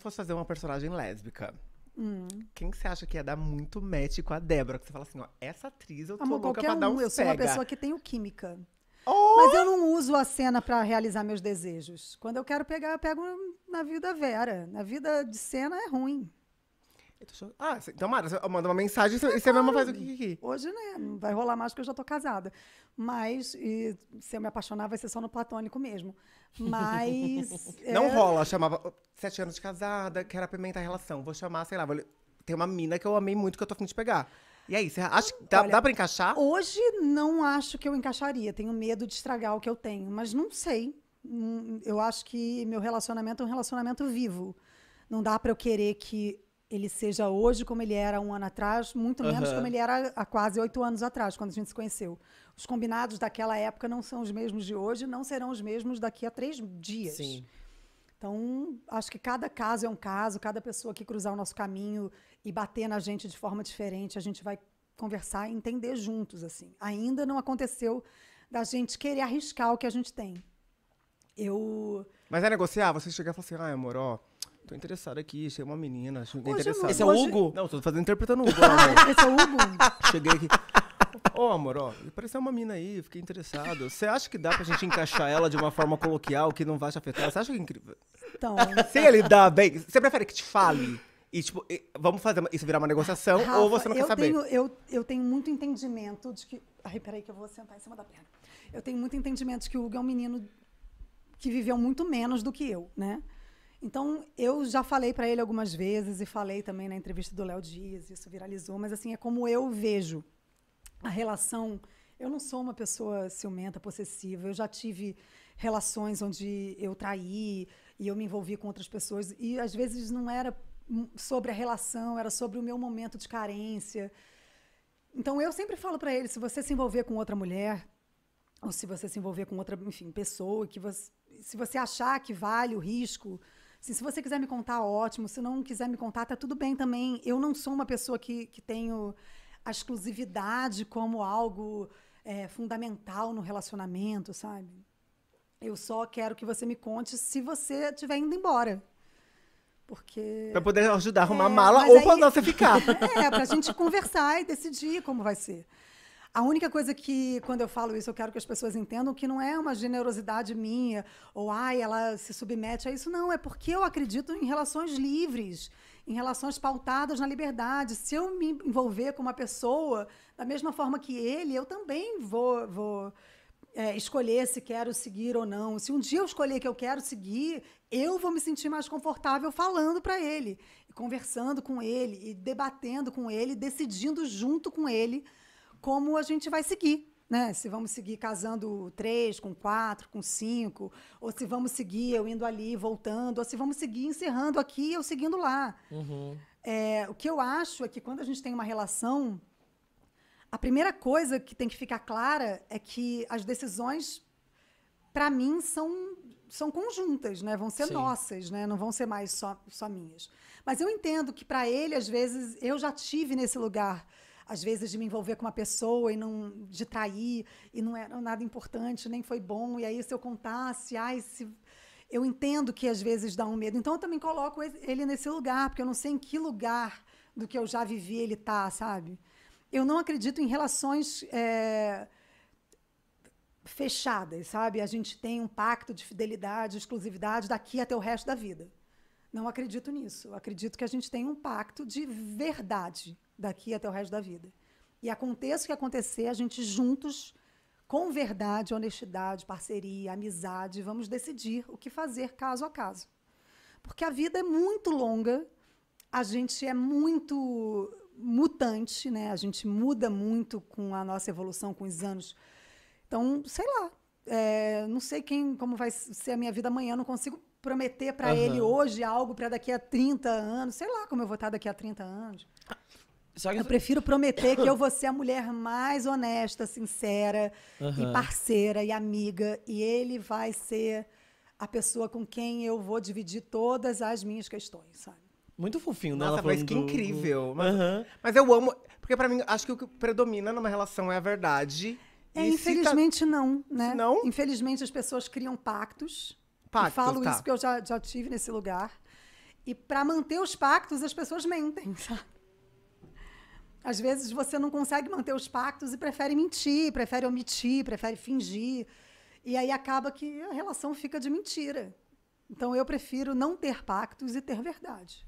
fosse fazer uma personagem lésbica, hum. quem que você acha que ia dar muito match com a Débora? Que você fala assim, ó, essa atriz eu tô Amor, louca pra dar um Eu sou uma pessoa que tenho química. Oh! Mas eu não uso a cena para realizar meus desejos. Quando eu quero pegar, eu pego na vida vera. Na vida de cena é ruim. Ah, então, Mara, você manda uma mensagem e você mesmo faz o que aqui? Hoje, né? Não vai rolar mais porque eu já tô casada. Mas e, se eu me apaixonar, vai ser só no platônico mesmo. Mas. Não é rola, chamava. Sete anos de casada, quero apimentar a relação. Vou chamar, sei lá, vou... tem uma mina que eu amei muito que eu tô afim de pegar. E aí, é você acha que dá, Olha, dá pra encaixar? Hoje não acho que eu encaixaria. Tenho medo de estragar o que eu tenho, mas não sei. Hum, eu acho que meu relacionamento é um relacionamento vivo. Não dá para eu querer que ele seja hoje como ele era um ano atrás, muito menos uhum. como ele era há quase oito anos atrás, quando a gente se conheceu. Os combinados daquela época não são os mesmos de hoje, não serão os mesmos daqui a três dias. Sim. Então, acho que cada caso é um caso, cada pessoa que cruzar o nosso caminho e bater na gente de forma diferente, a gente vai conversar e entender juntos, assim. Ainda não aconteceu da gente querer arriscar o que a gente tem. Eu... Mas é negociar? Você chegar e falar assim, ah, amor, ó tô interessado aqui, achei uma menina, achei interessado. Esse é o Hugo? Não, tô fazendo, interpretando o Hugo. Amor. Esse é o Hugo? Cheguei aqui. Ô, oh, amor, ó, apareceu uma mina aí, fiquei interessado. Você acha que dá pra gente encaixar ela de uma forma coloquial que não vai te afetar? Você acha que é incrível? Então. Se ele dá bem, você prefere que te fale? E, tipo, vamos fazer isso virar uma negociação Rafa, ou você não quer saber? Tenho, eu, eu tenho muito entendimento de que. Ai, peraí, que eu vou sentar em cima da perna. Eu tenho muito entendimento de que o Hugo é um menino que viveu muito menos do que eu, né? Então, eu já falei para ele algumas vezes e falei também na entrevista do Léo Dias, isso viralizou, mas assim, é como eu vejo a relação. Eu não sou uma pessoa ciumenta, possessiva. Eu já tive relações onde eu traí e eu me envolvi com outras pessoas e às vezes não era sobre a relação, era sobre o meu momento de carência. Então eu sempre falo para ele, se você se envolver com outra mulher, ou se você se envolver com outra, enfim, pessoa que você, se você achar que vale o risco, Assim, se você quiser me contar, ótimo. Se não quiser me contar, tá tudo bem também. Eu não sou uma pessoa que, que tenho a exclusividade como algo é, fundamental no relacionamento, sabe? Eu só quero que você me conte se você estiver indo embora. Porque. Pra poder ajudar a arrumar é, mala ou aí, pra você ficar. É, pra gente conversar e decidir como vai ser. A única coisa que, quando eu falo isso, eu quero que as pessoas entendam que não é uma generosidade minha, ou ai, ela se submete a isso. Não, é porque eu acredito em relações livres, em relações pautadas na liberdade. Se eu me envolver com uma pessoa da mesma forma que ele, eu também vou. vou é, escolher se quero seguir ou não. Se um dia eu escolher que eu quero seguir, eu vou me sentir mais confortável falando para ele, conversando com ele, e debatendo com ele, decidindo junto com ele como a gente vai seguir. Né? Se vamos seguir casando três, com quatro, com cinco, ou se vamos seguir eu indo ali, voltando, ou se vamos seguir encerrando aqui eu seguindo lá. Uhum. É, o que eu acho é que quando a gente tem uma relação, a primeira coisa que tem que ficar clara é que as decisões, para mim, são são conjuntas, né? Vão ser Sim. nossas, né? Não vão ser mais só, só minhas. Mas eu entendo que para ele, às vezes, eu já tive nesse lugar às vezes de me envolver com uma pessoa e não de trair e não era nada importante, nem foi bom. E aí se eu contasse, ai, se eu entendo que às vezes dá um medo. Então eu também coloco ele nesse lugar, porque eu não sei em que lugar do que eu já vivi ele tá, sabe? Eu não acredito em relações é, fechadas, sabe? A gente tem um pacto de fidelidade, exclusividade daqui até o resto da vida. Não acredito nisso. Eu acredito que a gente tem um pacto de verdade daqui até o resto da vida. E aconteça o que acontecer, a gente juntos, com verdade, honestidade, parceria, amizade, vamos decidir o que fazer caso a caso. Porque a vida é muito longa, a gente é muito mutante, né? A gente muda muito com a nossa evolução, com os anos. Então, sei lá, é, não sei quem, como vai ser a minha vida amanhã, não consigo prometer para uhum. ele hoje algo para daqui a 30 anos, sei lá como eu vou estar daqui a 30 anos. Que... Eu prefiro prometer que eu vou ser a mulher mais honesta, sincera uhum. e parceira e amiga e ele vai ser a pessoa com quem eu vou dividir todas as minhas questões, sabe? Muito fofinho, né? Nossa, mas que do... incrível. Mas, uhum. mas eu amo. Porque para mim, acho que o que predomina numa relação é a verdade é, tá infelizmente não, né? Não? Infelizmente as pessoas criam pactos. Pactos, falo tá. isso que eu já, já tive nesse lugar. E para manter os pactos, as pessoas mentem, sabe? Às vezes você não consegue manter os pactos e prefere mentir, prefere omitir, prefere fingir. E aí acaba que a relação fica de mentira. Então eu prefiro não ter pactos e ter verdade.